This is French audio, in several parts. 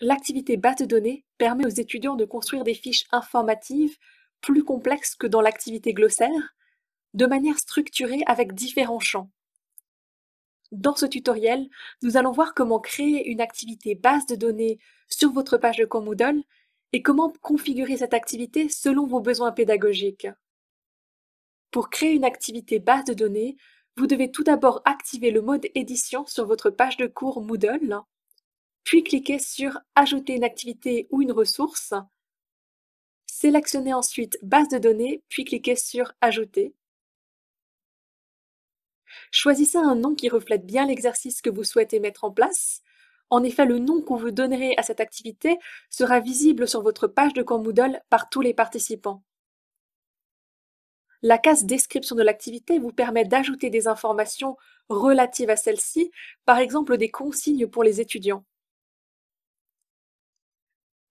L'activité base de données permet aux étudiants de construire des fiches informatives plus complexes que dans l'activité glossaire, de manière structurée avec différents champs. Dans ce tutoriel, nous allons voir comment créer une activité base de données sur votre page de cours Moodle et comment configurer cette activité selon vos besoins pédagogiques. Pour créer une activité base de données, vous devez tout d'abord activer le mode édition sur votre page de cours Moodle puis cliquez sur Ajouter une activité ou une ressource. Sélectionnez ensuite Base de données, puis cliquez sur Ajouter. Choisissez un nom qui reflète bien l'exercice que vous souhaitez mettre en place. En effet, le nom qu'on vous donnerez à cette activité sera visible sur votre page de camp Moodle par tous les participants. La case description de l'activité vous permet d'ajouter des informations relatives à celle-ci, par exemple des consignes pour les étudiants.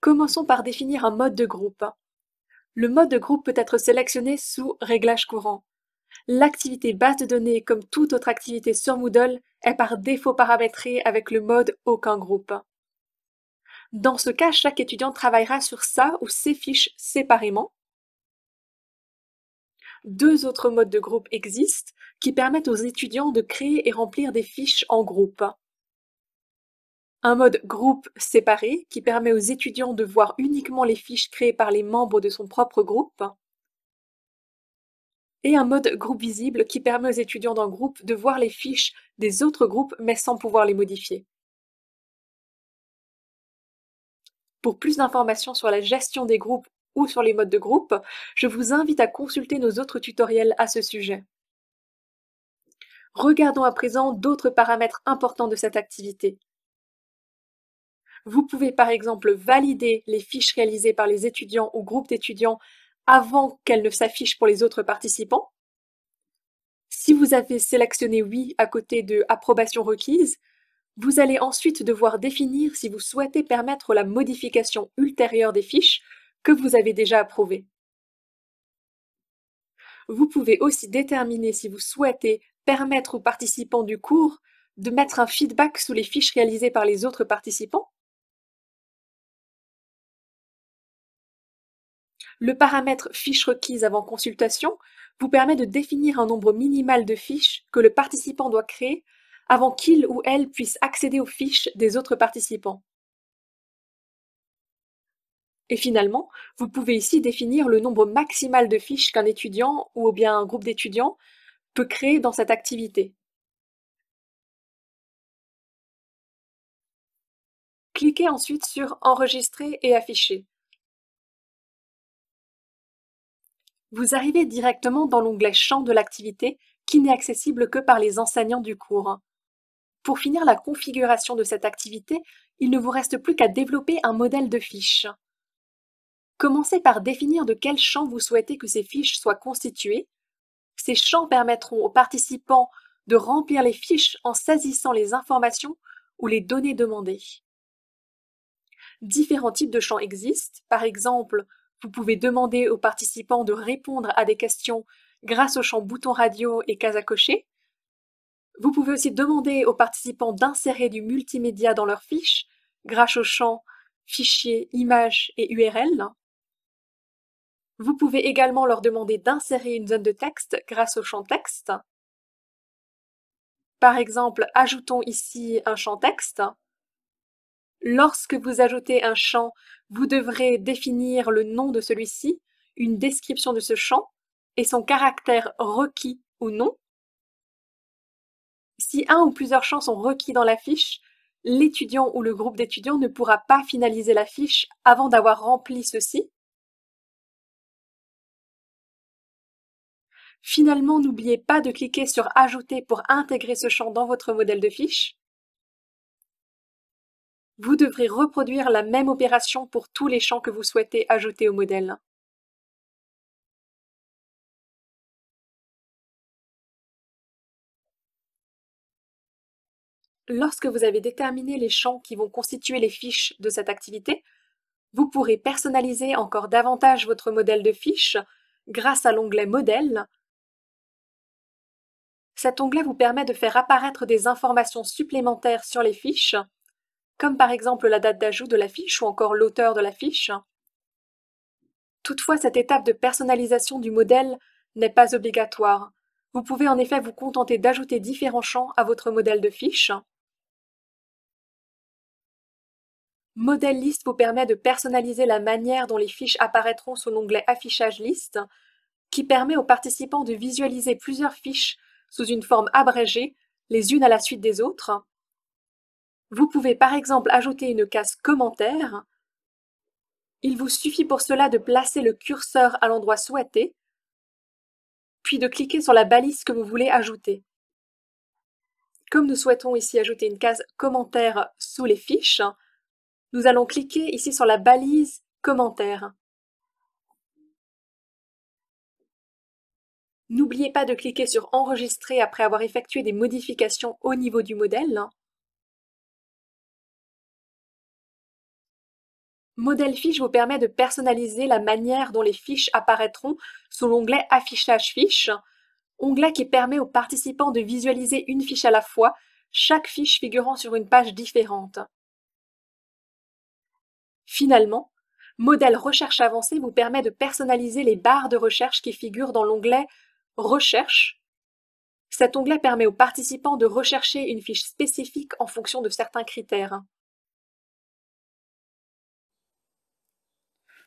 Commençons par définir un mode de groupe. Le mode de groupe peut être sélectionné sous Réglages courant. L'activité base de données, comme toute autre activité sur Moodle, est par défaut paramétrée avec le mode Aucun groupe. Dans ce cas, chaque étudiant travaillera sur sa ou ses fiches séparément. Deux autres modes de groupe existent qui permettent aux étudiants de créer et remplir des fiches en groupe un mode groupe séparé qui permet aux étudiants de voir uniquement les fiches créées par les membres de son propre groupe, et un mode groupe visible qui permet aux étudiants d'un groupe de voir les fiches des autres groupes mais sans pouvoir les modifier. Pour plus d'informations sur la gestion des groupes ou sur les modes de groupe, je vous invite à consulter nos autres tutoriels à ce sujet. Regardons à présent d'autres paramètres importants de cette activité. Vous pouvez par exemple valider les fiches réalisées par les étudiants ou groupes d'étudiants avant qu'elles ne s'affichent pour les autres participants. Si vous avez sélectionné oui à côté de approbation requise, vous allez ensuite devoir définir si vous souhaitez permettre la modification ultérieure des fiches que vous avez déjà approuvées. Vous pouvez aussi déterminer si vous souhaitez permettre aux participants du cours de mettre un feedback sous les fiches réalisées par les autres participants Le paramètre Fiches requise avant consultation vous permet de définir un nombre minimal de fiches que le participant doit créer avant qu'il ou elle puisse accéder aux fiches des autres participants. Et finalement, vous pouvez ici définir le nombre maximal de fiches qu'un étudiant ou bien un groupe d'étudiants peut créer dans cette activité. Cliquez ensuite sur Enregistrer et afficher. vous arrivez directement dans l'onglet Champ de l'activité qui n'est accessible que par les enseignants du cours. Pour finir la configuration de cette activité, il ne vous reste plus qu'à développer un modèle de fiche. Commencez par définir de quels champs vous souhaitez que ces fiches soient constituées. Ces champs permettront aux participants de remplir les fiches en saisissant les informations ou les données demandées. Différents types de champs existent, par exemple vous pouvez demander aux participants de répondre à des questions grâce au champ bouton radio et cases à cocher. Vous pouvez aussi demander aux participants d'insérer du multimédia dans leur fiche grâce au champ fichier, images et URL. Vous pouvez également leur demander d'insérer une zone de texte grâce au champ texte. Par exemple, ajoutons ici un champ texte Lorsque vous ajoutez un champ, vous devrez définir le nom de celui-ci, une description de ce champ et son caractère requis ou non. Si un ou plusieurs champs sont requis dans la fiche, l'étudiant ou le groupe d'étudiants ne pourra pas finaliser la fiche avant d'avoir rempli ceci. Finalement, n'oubliez pas de cliquer sur Ajouter pour intégrer ce champ dans votre modèle de fiche vous devrez reproduire la même opération pour tous les champs que vous souhaitez ajouter au modèle. Lorsque vous avez déterminé les champs qui vont constituer les fiches de cette activité, vous pourrez personnaliser encore davantage votre modèle de fiche grâce à l'onglet Modèle. Cet onglet vous permet de faire apparaître des informations supplémentaires sur les fiches comme par exemple la date d'ajout de la fiche ou encore l'auteur de la fiche. Toutefois, cette étape de personnalisation du modèle n'est pas obligatoire. Vous pouvez en effet vous contenter d'ajouter différents champs à votre modèle de fiche. Modèle liste vous permet de personnaliser la manière dont les fiches apparaîtront sous l'onglet Affichage liste, qui permet aux participants de visualiser plusieurs fiches sous une forme abrégée, les unes à la suite des autres. Vous pouvez par exemple ajouter une case commentaire. Il vous suffit pour cela de placer le curseur à l'endroit souhaité, puis de cliquer sur la balise que vous voulez ajouter. Comme nous souhaitons ici ajouter une case commentaire sous les fiches, nous allons cliquer ici sur la balise commentaire. N'oubliez pas de cliquer sur Enregistrer après avoir effectué des modifications au niveau du modèle. Modèle fiche vous permet de personnaliser la manière dont les fiches apparaîtront sous l'onglet Affichage fiche, onglet qui permet aux participants de visualiser une fiche à la fois, chaque fiche figurant sur une page différente. Finalement, Modèle recherche avancée vous permet de personnaliser les barres de recherche qui figurent dans l'onglet Recherche. Cet onglet permet aux participants de rechercher une fiche spécifique en fonction de certains critères.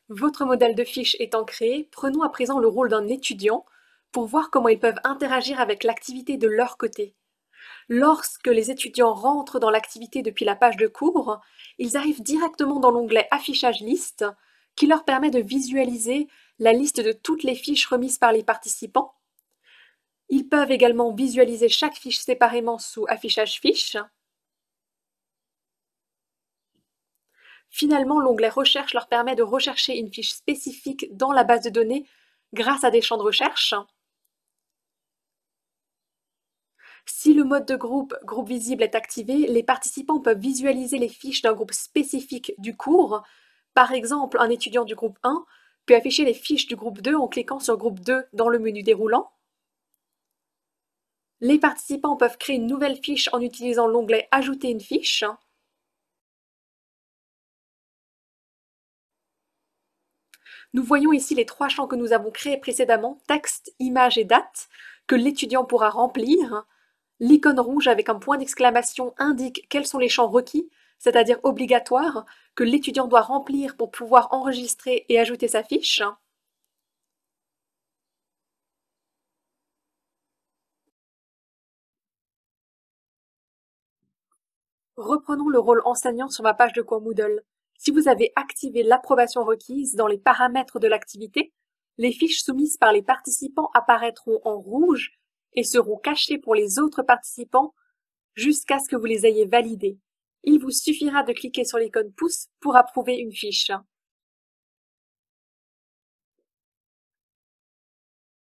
Votre modèle de fiche étant créé, prenons à présent le rôle d'un étudiant pour voir comment ils peuvent interagir avec l'activité de leur côté. Lorsque les étudiants rentrent dans l'activité depuis la page de cours, ils arrivent directement dans l'onglet Affichage liste qui leur permet de visualiser la liste de toutes les fiches remises par les participants. Ils peuvent également visualiser chaque fiche séparément sous Affichage fiche Finalement, l'onglet Recherche leur permet de rechercher une fiche spécifique dans la base de données grâce à des champs de recherche. Si le mode de groupe groupe visible est activé, les participants peuvent visualiser les fiches d'un groupe spécifique du cours. Par exemple, un étudiant du groupe 1 peut afficher les fiches du groupe 2 en cliquant sur groupe 2 dans le menu déroulant. Les participants peuvent créer une nouvelle fiche en utilisant l'onglet Ajouter une fiche. Nous voyons ici les trois champs que nous avons créés précédemment, texte, image et date, que l'étudiant pourra remplir. L'icône rouge avec un point d'exclamation indique quels sont les champs requis, c'est-à-dire obligatoires, que l'étudiant doit remplir pour pouvoir enregistrer et ajouter sa fiche. Reprenons le rôle enseignant sur ma page de cours Moodle. Si vous avez activé l'approbation requise dans les paramètres de l'activité, les fiches soumises par les participants apparaîtront en rouge et seront cachées pour les autres participants jusqu'à ce que vous les ayez validées. Il vous suffira de cliquer sur l'icône pouce pour approuver une fiche.